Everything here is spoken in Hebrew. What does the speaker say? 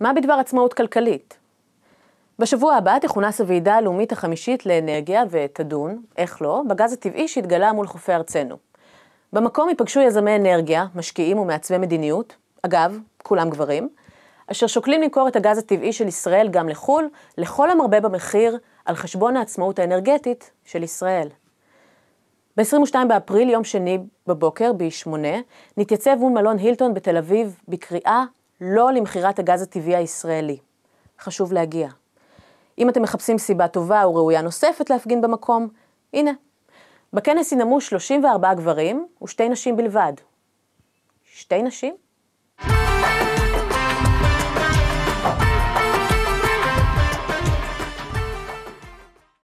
מה בדבר עצמאות כלכלית? בשבוע הבא תכונס הוועידה הלאומית החמישית לאנרגיה ותדון, איך לא, בגז הטבעי שהתגלה מול חופי ארצנו. במקום ייפגשו יזמי אנרגיה, משקיעים ומעצבי מדיניות, אגב, כולם גברים, אשר שוקלים למכור את הגז הטבעי של ישראל גם לחו"ל, לכל המרבה במחיר, על חשבון העצמאות האנרגטית של ישראל. ב-22 באפריל, יום שני בבוקר, ב-8, נתייצב מול מלון הילטון בתל אביב בקריאה לא למכירת הגז הטבעי הישראלי. חשוב להגיע. אם אתם מחפשים סיבה טובה או ראויה נוספת להפגין במקום, הנה. בכנס ינאמו 34 גברים ושתי נשים בלבד. שתי נשים?